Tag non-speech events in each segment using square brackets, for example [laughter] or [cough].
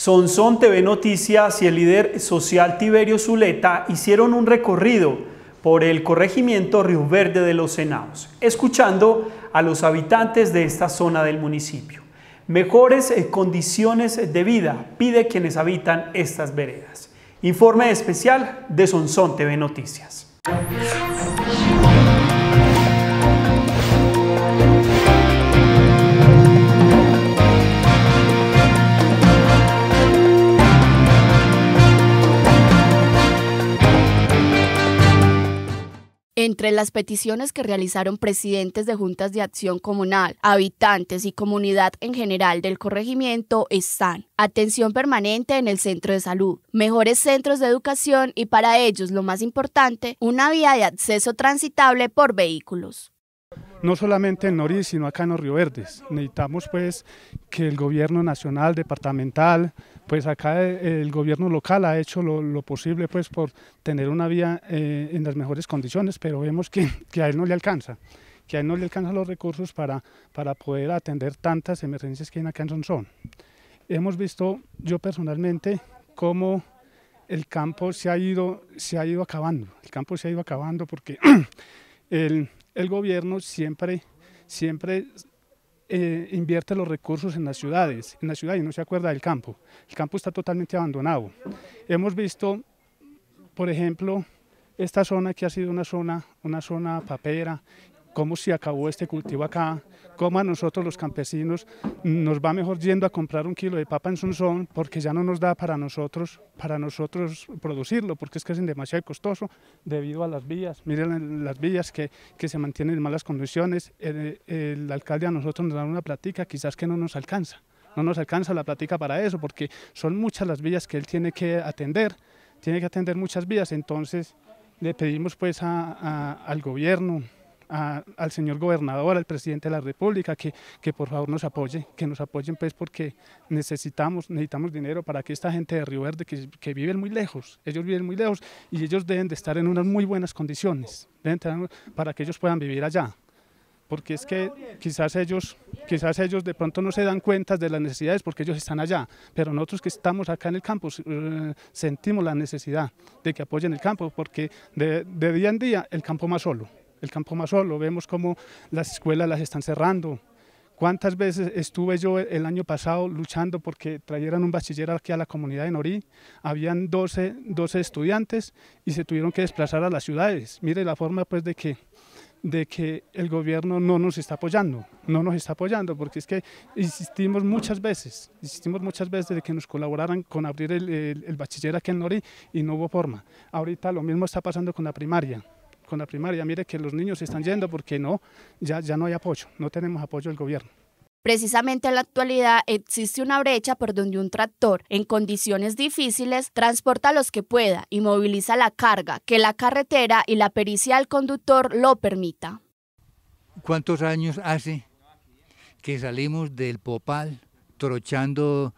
Sonsón TV Noticias y el líder social Tiberio Zuleta hicieron un recorrido por el corregimiento Río Verde de los Senaos, escuchando a los habitantes de esta zona del municipio. Mejores eh, condiciones de vida pide quienes habitan estas veredas. Informe especial de Sonsón TV Noticias. Entre las peticiones que realizaron presidentes de juntas de acción comunal, habitantes y comunidad en general del corregimiento están atención permanente en el centro de salud, mejores centros de educación y para ellos lo más importante, una vía de acceso transitable por vehículos no solamente en Norís, sino acá en los Río Verdes. Necesitamos pues que el gobierno nacional, departamental, pues acá eh, el gobierno local ha hecho lo, posible pues por tener una vía eh, en las mejores condiciones, pero vemos que, a él no le alcanza, que a él no le alcanzan los recursos para, para poder atender tantas emergencias que hay acá en Sonsón. Hemos visto yo personalmente cómo el campo se ha ido, se ha ido acabando, el campo se ha ido acabando porque [clears throat] el, el gobierno siempre, siempre eh, invierte los recursos en las ciudades, en la ciudad y no se acuerda del campo. El campo está totalmente abandonado. Hemos visto, por ejemplo, esta zona que ha sido una zona, una zona papera cómo se acabó este cultivo acá, cómo a nosotros los campesinos nos va mejor yendo a comprar un kilo de papa en Sunzón, porque ya no nos da para nosotros, para nosotros producirlo, porque es que es demasiado costoso debido a las vías. Miren las vías que, se mantienen en malas condiciones. El, alcalde a nosotros nos da una platica, quizás que no nos alcanza. No nos alcanza la platica para eso porque son muchas las vías que él tiene que atender. Tiene que atender muchas vías, entonces le pedimos pues al gobierno, al señor gobernador, al presidente de la República, que, por favor nos apoye, que nos apoyen pues porque necesitamos, necesitamos dinero para que esta gente de Río Verde, que, que viven muy lejos, ellos viven muy lejos y ellos deben de estar en unas muy buenas condiciones, deben para que ellos puedan vivir allá porque es que quizás ellos, quizás ellos de pronto no se dan cuenta de las necesidades porque ellos están allá, pero nosotros que estamos acá en el campo eh, sentimos la necesidad de que apoyen el campo porque de día en día el campo más solo el campo más solo, vemos como las escuelas las están cerrando. ¿Cuántas veces estuve yo el año pasado luchando porque trajeran un bachiller aquí a la comunidad de Norí? Habían 12, 12 estudiantes y se tuvieron que desplazar a las ciudades. Mire la forma pues de que de que el gobierno no nos está apoyando, no nos está apoyando, porque es que insistimos muchas veces, insistimos muchas veces de que nos colaboraran con abrir el, bachiller aquí en Norí y no hubo forma. Ahorita lo mismo está pasando con la primaria con la primaria, mire que los niños se están yendo porque no, ya, ya no hay apoyo, no tenemos apoyo del gobierno. Precisamente en la actualidad existe una brecha por donde un tractor en condiciones difíciles transporta a los que pueda y moviliza la carga, que la carretera y la pericia del conductor lo permita. ¿Cuántos años hace que salimos del Popal trochando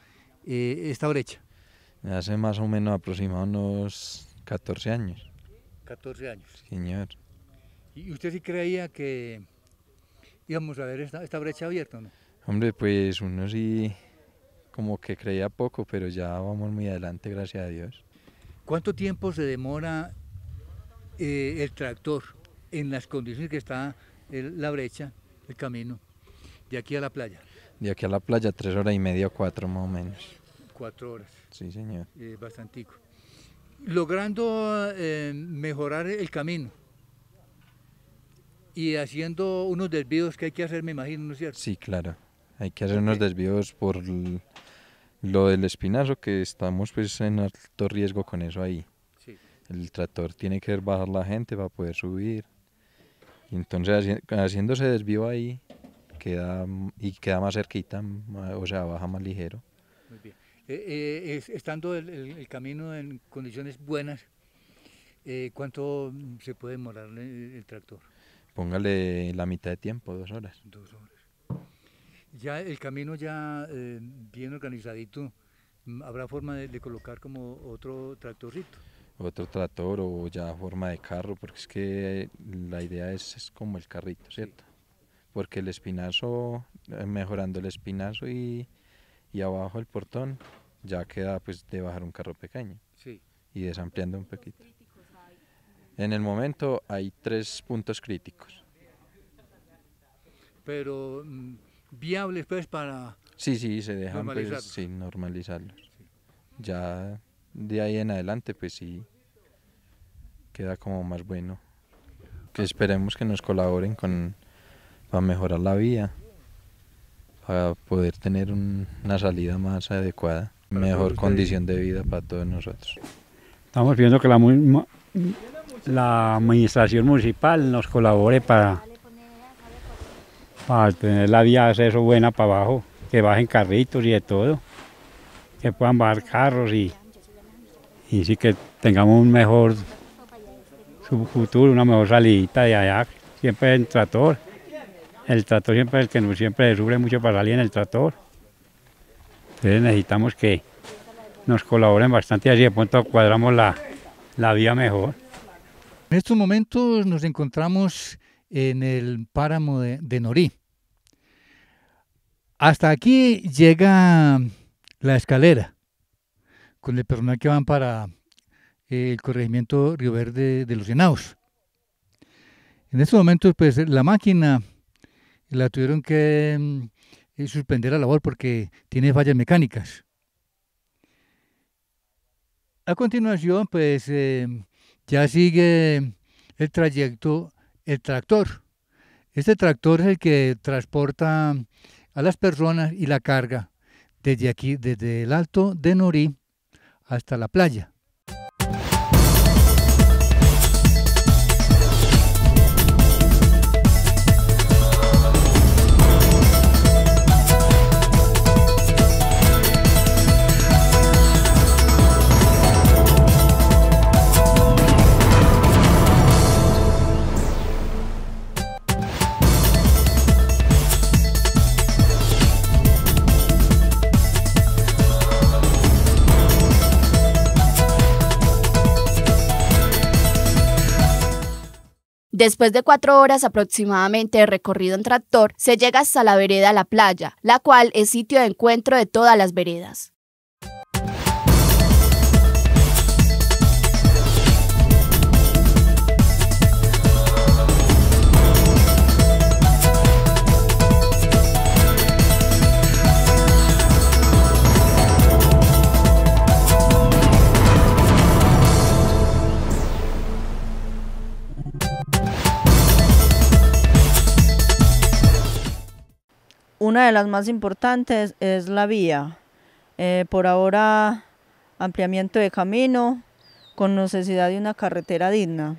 eh, esta brecha? Hace más o menos aproximadamente unos 14 años. 14 años. Señor. ¿Y usted sí creía que íbamos a ver esta, brecha abierta no? Hombre, pues uno sí como que creía poco, pero ya vamos muy adelante, gracias a Dios. ¿Cuánto tiempo se demora eh, el tractor en las condiciones que está la brecha, el camino, de aquí a la playa? De aquí a la playa, tres horas y media o cuatro más o menos. Cuatro horas. Sí, señor. Eh, bastantico logrando eh, mejorar el camino y haciendo unos desvíos que hay que hacer, me imagino, ¿no es cierto? Sí, claro. Hay que hacer unos desvíos por lo del espinazo, que estamos pues en alto riesgo con eso ahí. El tractor tiene que bajar la gente para poder subir. entonces entonces ese desvío ahí, queda y queda más cerquita, o sea, baja más ligero. Muy bien. Eh, estando el, camino en condiciones buenas, eh, ¿cuánto mm, se puede demorar el, tractor? Póngale la mitad de tiempo, dos horas. Dos horas. Ya el camino ya eh, bien organizadito, mm, ¿habrá forma de, colocar como otro tractorito. otro tractor o ya forma de carro, porque es que la idea es, como el carrito, ¿cierto? Porque el espinazo, mejorando el espinazo y, y abajo el portón, ya queda pues de bajar un carro pequeño y desampliando un poquito. En el momento hay tres puntos críticos. Pero mm, viables pues para... Sí, sí, se dejan pues, normalizarlos. Pues, normalizarlos. Ya de ahí en adelante pues sí queda como más bueno. Que ah. esperemos que nos colaboren con para mejorar la vía, para poder tener una salida más adecuada mejor condición de vida para todos nosotros. Estamos viendo que la, la administración municipal nos colabore para, para tener la vía de acceso buena para abajo, que bajen carritos y de todo, que puedan bajar carros y, y sí que tengamos un mejor futuro, una mejor salida de allá, siempre en tractor. El tractor siempre es el que siempre sufre mucho para salir en el trator... Entonces necesitamos que nos colaboren bastante y así de pronto cuadramos la, vía mejor. En estos momentos nos encontramos en el páramo de, Norí. Hasta aquí llega la escalera con el personal que van para eh, el corregimiento Río Verde de los Llenaos. En estos momentos, pues la máquina la tuvieron que mm, y suspender la labor porque tiene fallas mecánicas. A continuación, pues em, ya sigue el trayecto el tractor. Este tractor es el que transporta a las personas y la carga desde aquí, desde el alto de Norí hasta la playa. Después de cuatro horas aproximadamente de recorrido en tractor, se llega hasta la vereda La Playa, la cual es sitio de encuentro de todas las veredas. Una de las más importantes es la vía. Eh, por ahora, ampliamiento de camino con necesidad de una carretera digna,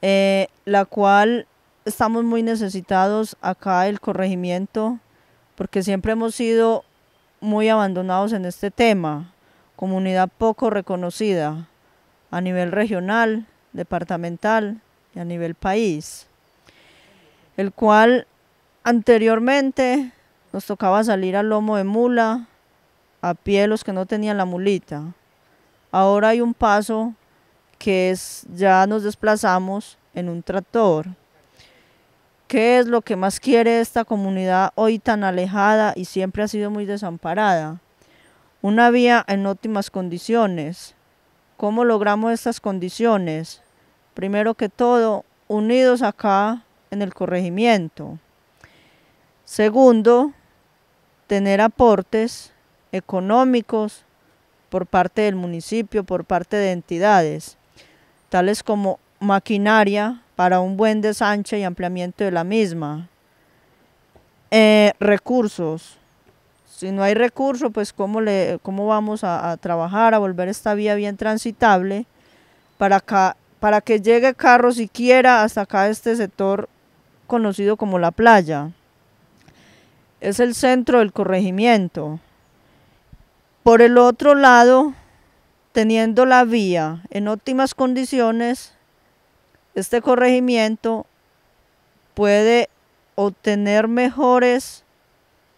eh, la cual estamos muy necesitados acá el corregimiento porque siempre hemos sido muy abandonados en este tema, comunidad poco reconocida a nivel regional, departamental y a nivel país, el cual Anteriormente nos tocaba salir al lomo de mula, a pie los que no tenían la mulita. Ahora hay un paso que es ya nos desplazamos en un tractor. ¿Qué es lo que más quiere esta comunidad hoy tan alejada y siempre ha sido muy desamparada? Una vía en óptimas condiciones. ¿Cómo logramos estas condiciones? Primero que todo, unidos acá en el corregimiento. Segundo, tener aportes económicos por parte del municipio, por parte de entidades, tales como maquinaria para un buen desanche y ampliamiento de la misma. Eh, recursos. Si no hay recursos, pues cómo, vamos a, trabajar, a volver esta vía bien transitable para, para que llegue carro siquiera hasta acá este sector conocido como la playa es el centro del corregimiento. Por el otro lado, teniendo la vía en óptimas condiciones, este corregimiento puede obtener mejores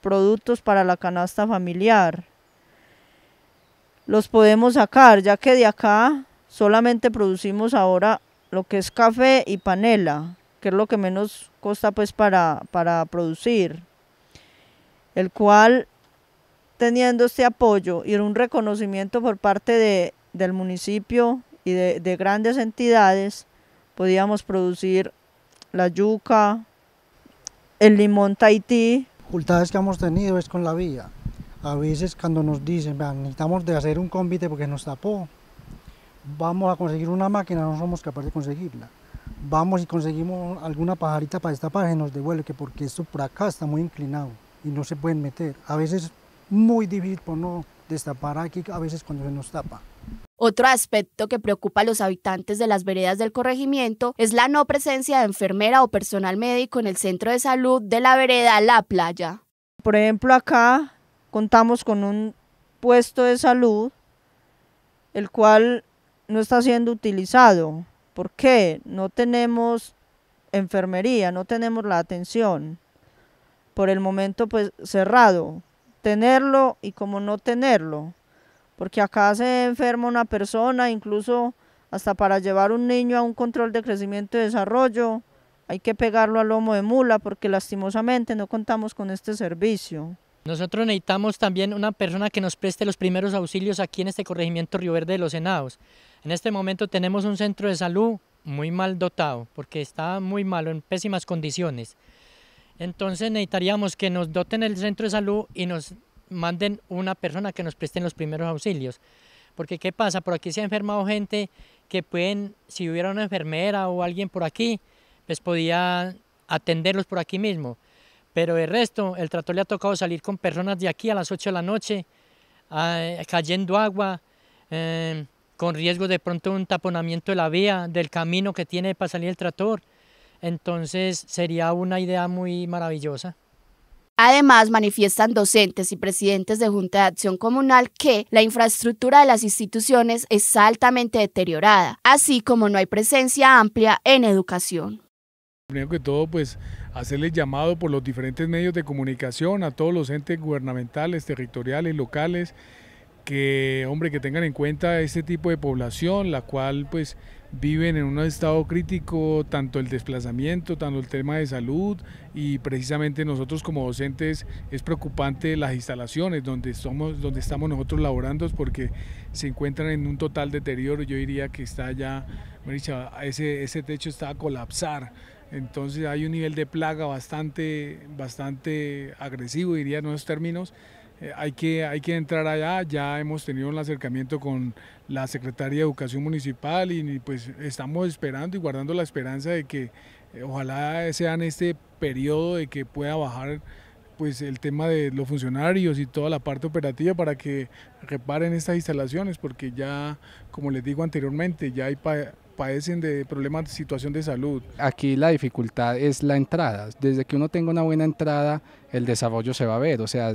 productos para la canasta familiar. Los podemos sacar, ya que de acá solamente producimos ahora lo que es café y panela, que es lo que menos costa pues para, para producir el cual teniendo este apoyo y un reconocimiento por parte del municipio y de, grandes entidades, podíamos producir la yuca, el limón Tahití. Dificultades que hemos tenido es con la vía. A veces cuando nos dicen, necesitamos de hacer un convite porque nos tapó, vamos a conseguir una máquina, no somos capaces de conseguirla. Vamos y conseguimos alguna pajarita para esta página, nos devuelve porque esto por acá está muy inclinado y no se pueden meter. A veces muy difícil por no destapar aquí, a veces cuando se nos tapa. Otro aspecto que preocupa a los habitantes de las veredas del corregimiento es la no presencia de enfermera o personal médico en el centro de salud de la vereda La Playa. Por ejemplo, acá contamos con un puesto de salud, el cual no está siendo utilizado. ¿Por qué? No tenemos enfermería, no tenemos la atención por el momento pues cerrado, tenerlo y como no tenerlo, porque acá se enferma una persona, incluso hasta para llevar un niño a un control de crecimiento y desarrollo, hay que pegarlo al lomo de mula porque lastimosamente no contamos con este servicio. Nosotros necesitamos también una persona que nos preste los primeros auxilios aquí en este corregimiento Río Verde de los Senados. En este momento tenemos un centro de salud muy mal dotado porque está muy malo, en pésimas condiciones. Entonces necesitaríamos que nos doten el centro de salud y nos manden una persona que nos preste los primeros auxilios. Porque ¿qué pasa? Por aquí se ha enfermado gente que pueden, si hubiera una enfermera o alguien por aquí, pues podía atenderlos por aquí mismo. Pero el resto, el Trator le ha tocado salir con personas de aquí a las 8 de la noche, ah, cayendo agua, eh, con riesgo de pronto un taponamiento de la vía, del camino que tiene para salir el trator. Entonces sería una idea muy maravillosa. Además, manifiestan docentes y presidentes de Junta de Acción Comunal que la infraestructura de las instituciones es altamente deteriorada, así como no hay presencia amplia en educación. Primero que todo, pues hacerles llamado por los diferentes medios de comunicación a todos los entes gubernamentales, territoriales, locales, que, hombre, que tengan en cuenta este tipo de población, la cual pues viven en un estado crítico, tanto el desplazamiento, tanto el tema de salud y precisamente nosotros como docentes es preocupante las instalaciones donde, somos, donde estamos nosotros laborando porque se encuentran en un total deterioro, yo diría que está ya, ese, ese techo está a colapsar. Entonces hay un nivel de plaga bastante, bastante agresivo, diría en esos términos, eh, hay, que, hay que entrar allá, ya hemos tenido un acercamiento con la Secretaría de Educación Municipal y, pues estamos esperando y guardando la esperanza de que eh, ojalá sea en este periodo de que pueda bajar pues el tema de los funcionarios y toda la parte operativa para que reparen estas instalaciones porque ya como les digo anteriormente ya hay padecen de problemas de situación de salud. Aquí la dificultad es la entrada. Desde que uno tenga una buena entrada, el desarrollo se va a ver. O sea,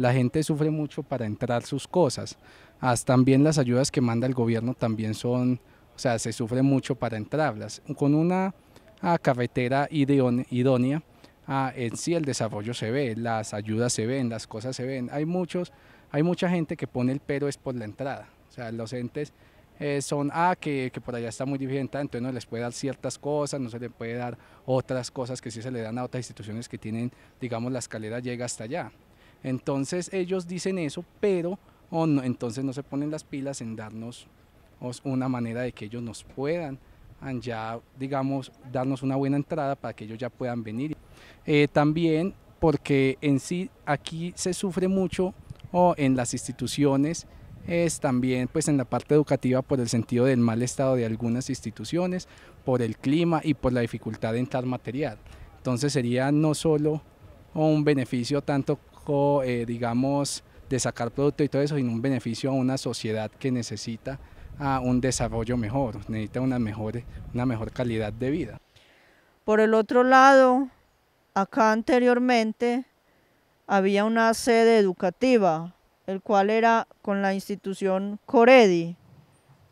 la gente sufre mucho para entrar sus cosas. Hasta también las ayudas que manda el gobierno también son, o sea, se sufre mucho para entrarlas. Con una ah, carretera idónea, ah, en sí el desarrollo se ve, las ayudas se ven, las cosas se ven. Hay muchos, hay mucha gente que pone el pero es por la entrada. O sea, los entes eh, son, ah, que, por allá está muy difícil ah, entonces no les puede dar ciertas cosas, no se le puede dar otras cosas que sí se le dan a otras instituciones que tienen, digamos, la escalera llega hasta allá. Entonces ellos dicen eso, pero oh, no, entonces no se ponen las pilas en darnos una manera de que ellos nos puedan ya, digamos, darnos una buena entrada para que ellos ya puedan venir. Eh, también porque en sí aquí se sufre mucho o oh, en las instituciones es también pues en la parte educativa por el sentido del mal estado de algunas instituciones, por el clima y por la dificultad de entrar material. Entonces sería no solo oh, un beneficio tanto eh, digamos, de sacar producto y todo eso, en un beneficio a una sociedad que necesita un desarrollo mejor, necesita una mejor, una mejor calidad de vida. Por el otro lado, acá anteriormente había una sede educativa, el cual era con la institución Coredi.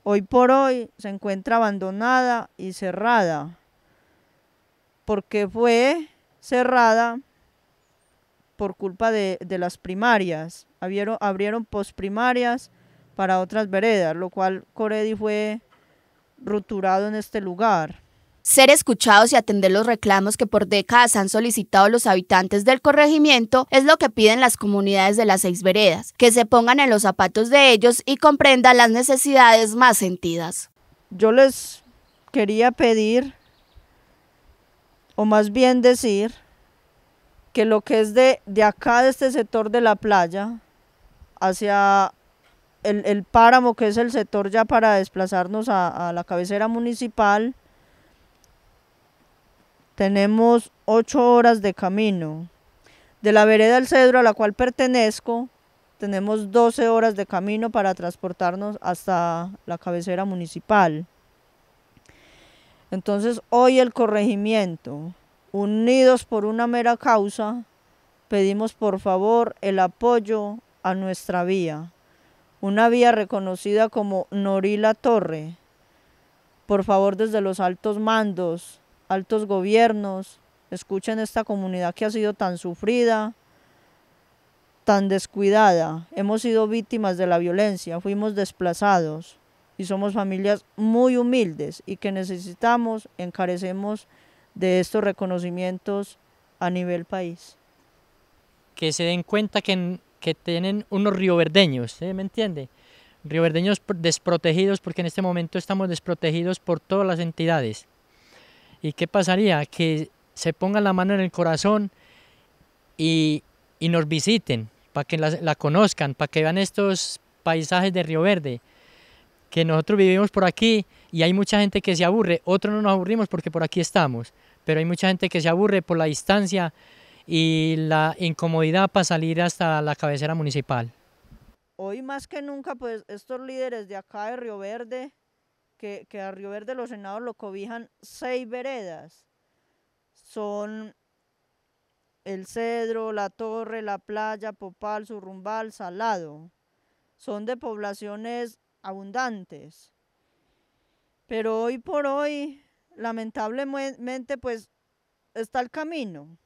Hoy por hoy se encuentra abandonada y cerrada, porque fue cerrada por culpa de, las primarias. Abrieron, abrieron primarias para otras veredas, lo cual Coredi fue roturado en este lugar. Ser escuchados y atender los reclamos que por décadas han solicitado los habitantes del corregimiento es lo que piden las comunidades de las seis veredas, que se pongan en los zapatos de ellos y comprendan las necesidades más sentidas. Yo les quería pedir, o más bien decir, que lo que es de, de acá, de este sector de la playa, hacia el, páramo, que es el sector ya para desplazarnos a, la cabecera municipal, tenemos ocho horas de camino. De la vereda del Cedro, a la cual pertenezco, tenemos 12 horas de camino para transportarnos hasta la cabecera municipal. Entonces hoy el corregimiento unidos por una mera causa, pedimos por favor el apoyo a nuestra vía, una vía reconocida como Norila Torre. Por favor, desde los altos mandos, altos gobiernos, escuchen esta comunidad que ha sido tan sufrida, tan descuidada. Hemos sido víctimas de la violencia, fuimos desplazados y somos familias muy humildes y que necesitamos, encarecemos de estos reconocimientos a nivel país. Que se den cuenta que, que tienen unos rioverdeños, ¿eh? ¿me entiende? verdeños desprotegidos porque en este momento estamos desprotegidos por todas las entidades. ¿Y qué pasaría? Que se pongan la mano en el corazón y, y nos visiten, para que la, la conozcan, para que vean estos paisajes de Río Verde, que nosotros vivimos por aquí y hay mucha gente que se aburre, otros no nos aburrimos porque por aquí estamos pero hay mucha gente que se aburre por la distancia y la incomodidad para salir hasta la cabecera municipal. Hoy más que nunca, pues estos líderes de acá de Río Verde, que, a Río Verde los senados lo cobijan seis veredas, son el Cedro, la Torre, la Playa, Popal, Surrumbal, Salado. Son de poblaciones abundantes. Pero hoy por hoy lamentablemente pues está el camino,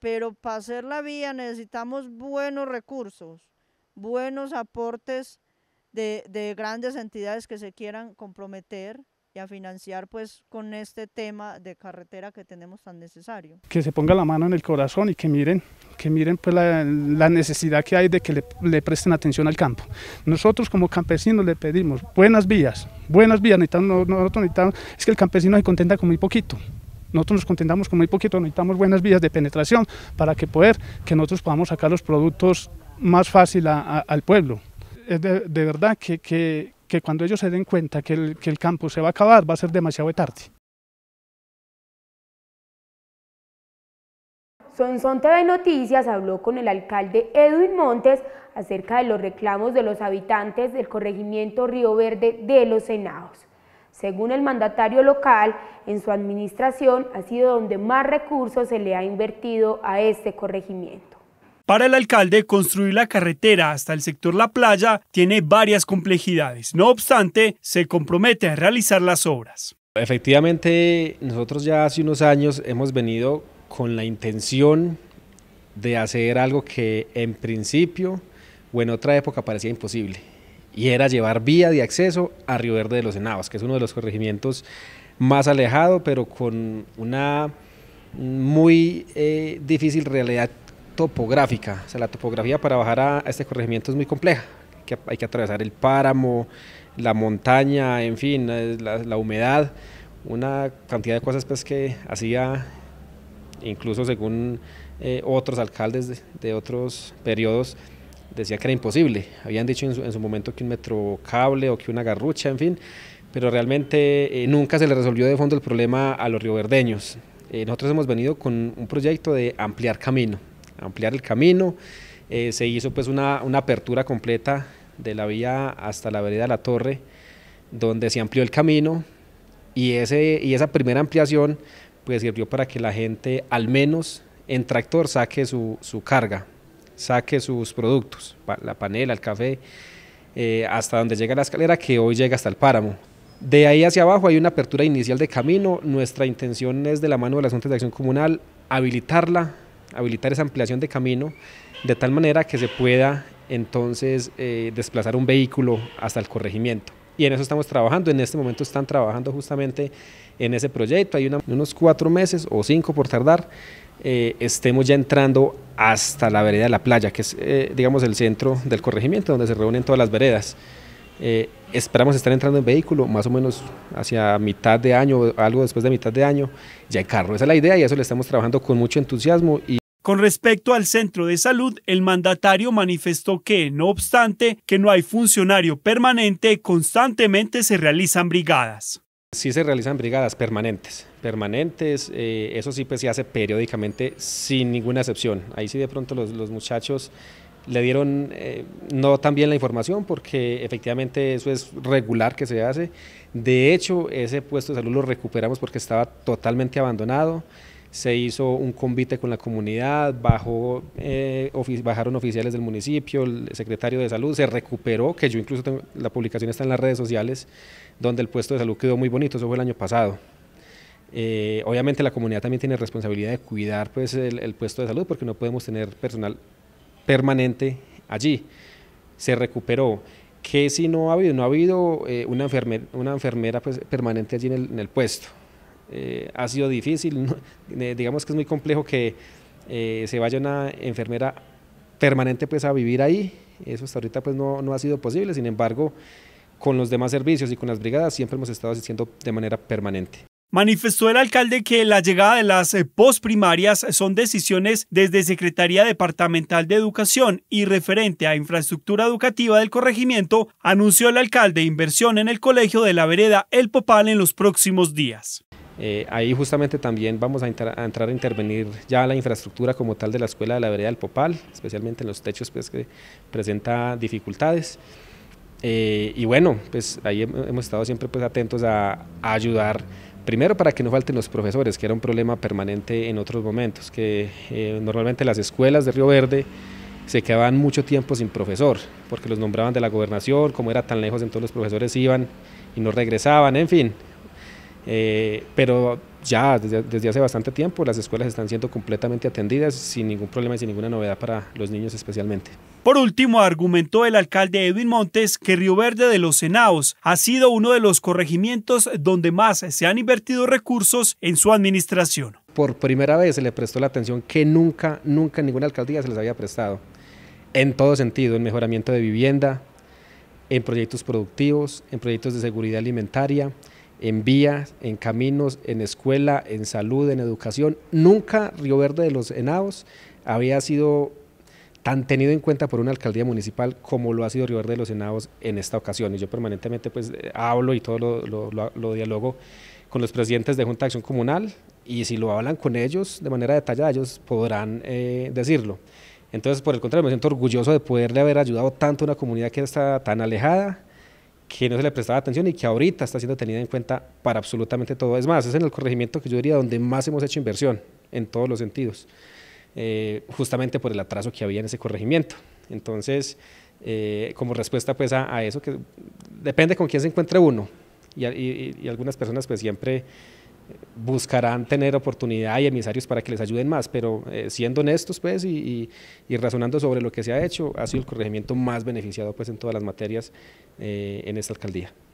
pero para hacer la vía necesitamos buenos recursos, buenos aportes de, de grandes entidades que se quieran comprometer a financiar pues con este tema de carretera que tenemos tan necesario. Que se ponga la mano en el corazón y que miren, que miren pues la, necesidad que hay de que le, presten atención al campo. Nosotros como campesinos le pedimos buenas vías, buenas vías, necesitamos, es que el campesino se contenta con muy poquito. Nosotros nos contentamos con muy poquito, necesitamos buenas vías de penetración para que poder, que nosotros podamos sacar los productos más fácil al pueblo. Es de, de verdad que, que, que cuando ellos se den cuenta que el, campo se va a acabar, va a ser demasiado tarde. Sonson TV Noticias habló con el alcalde Edwin Montes acerca de los reclamos de los habitantes del corregimiento Río Verde de Los Senados. Según el mandatario local, en su administración ha sido donde más recursos se le ha invertido a este corregimiento. Para el alcalde, construir la carretera hasta el sector La Playa tiene varias complejidades. No obstante, se compromete a realizar las obras. Efectivamente, nosotros ya hace unos años hemos venido con la intención de hacer algo que en principio o en otra época parecía imposible, y era llevar vía de acceso a Río Verde de los Enavas, que es uno de los corregimientos más alejado, pero con una muy eh, difícil realidad topográfica. O sea, la topografía para bajar a, este corregimiento es muy compleja. Que hay que atravesar el páramo, la montaña, en fin, eh, la, humedad, una cantidad de cosas pues, que hacía, incluso según eh, otros alcaldes de, otros periodos, decía que era imposible. Habían dicho en su, momento que un metro cable o que una garrucha, en fin, pero realmente eh, nunca se le resolvió de fondo el problema a los rioverdeños. nosotros hemos venido con un proyecto de ampliar camino, ampliar el camino. Eh, se hizo pues una, apertura completa de la vía hasta la vereda de la Torre, donde se amplió el camino y, ese, y esa primera ampliación pues sirvió para que la gente al menos en tractor saque su, carga, saque sus productos, la panela, el café, eh, hasta donde llega la escalera que hoy llega hasta el páramo. De ahí hacia abajo hay una apertura inicial de camino. Nuestra intención es, de la mano de la Junta de Acción Comunal, habilitarla habilitar esa ampliación de camino de tal manera que se pueda entonces eh, desplazar un vehículo hasta el corregimiento. Y en eso estamos trabajando, en este momento están trabajando justamente en ese proyecto, hay unos cuatro meses o cinco por tardar, eh, estemos ya entrando hasta la vereda de la playa, que es eh, digamos el centro del corregimiento donde se reúnen todas las veredas. Eh, esperamos estar entrando en vehículo más o menos hacia mitad de año, algo después de mitad de año, ya hay carro. Esa es la idea y eso le estamos trabajando con mucho entusiasmo. Y... Con respecto al centro de salud, el mandatario manifestó que, no obstante que no hay funcionario permanente, constantemente se realizan brigadas. Sí se realizan brigadas permanentes, permanentes, eh, eso sí pues se hace periódicamente sin ninguna excepción. Ahí sí de pronto los, los muchachos le dieron eh, no tan bien la información porque efectivamente eso es regular que se hace. De hecho, ese puesto de salud lo recuperamos porque estaba totalmente abandonado. Se hizo un convite con la comunidad, bajó, eh, bajaron oficiales del municipio, el secretario de salud se recuperó, que yo incluso tengo, la publicación está en las redes sociales, donde el puesto de salud quedó muy bonito, eso fue el año pasado. Eh, obviamente la comunidad también tiene responsabilidad de cuidar pues, el puesto de salud porque no podemos tener personal permanente allí. Se recuperó. ¿Qué si no ha habido? No ha habido eh, una, enfermera, pues, permanente allí en el, puesto. Eh, ha sido difícil, eh, digamos que es muy complejo que se vaya una enfermera permanente pues a vivir ahí, eso hasta ahorita pues no, no, ha sido posible, sin embargo con los demás servicios y con las brigadas siempre hemos estado asistiendo de manera permanente. Manifestó el alcalde que la llegada de las eh, posprimarias son decisiones desde Secretaría Departamental de Educación y referente a infraestructura educativa del corregimiento, anunció el alcalde inversión en el colegio de la vereda El Popal en los próximos días. Eh, ahí justamente también vamos a, entrar a intervenir ya la infraestructura como tal de la escuela de la vereda El Popal, especialmente en los techos pues, que presenta dificultades. Eh, y bueno, pues ahí hemos estado siempre pues, atentos a, a ayudar Primero para que no falten los profesores, que era un problema permanente en otros momentos, que eh, normalmente las escuelas de Río Verde se quedaban mucho tiempo sin profesor, porque los nombraban de la gobernación, como era tan lejos, entonces los profesores iban y no regresaban, en fin. Eh, pero ya desde, hace bastante tiempo las escuelas están siendo completamente atendidas sin ningún problema y sin ninguna novedad para los niños especialmente. Por último, argumentó el alcalde Edwin Montes que Río Verde de los Senaos ha sido uno de los corregimientos donde más se han invertido recursos en su administración. Por primera vez se le prestó la atención que nunca, nunca en ninguna alcaldía se les había prestado. En todo sentido, en mejoramiento de vivienda, en proyectos productivos, en proyectos de seguridad alimentaria, en vías, en caminos, en escuela, en salud, en educación. Nunca Río Verde de los Enados había sido tan tenido en cuenta por una alcaldía municipal como lo ha sido Río Verde de los Enados en esta ocasión. Y yo permanentemente pues hablo y todo lo, lo, dialogo con los presidentes de Junta de Acción Comunal y si lo hablan con ellos de manera detallada, ellos podrán eh, decirlo. Entonces, por el contrario, me siento orgulloso de poderle haber ayudado tanto a una comunidad que está tan alejada, que no se le prestaba atención y que ahorita está siendo tenida en cuenta para absolutamente todo. Es más, es en el corregimiento que yo diría donde más hemos hecho inversión en todos los sentidos, eh, justamente por el atraso que había en ese corregimiento. Entonces, eh, como respuesta pues a, eso, que depende con quién se encuentre uno y, y algunas personas pues siempre buscarán tener oportunidad y emisarios para que les ayuden más, pero eh, siendo honestos pues y, razonando sobre lo que se ha hecho, ha sido el corregimiento más beneficiado pues en todas las materias eh, en esta alcaldía.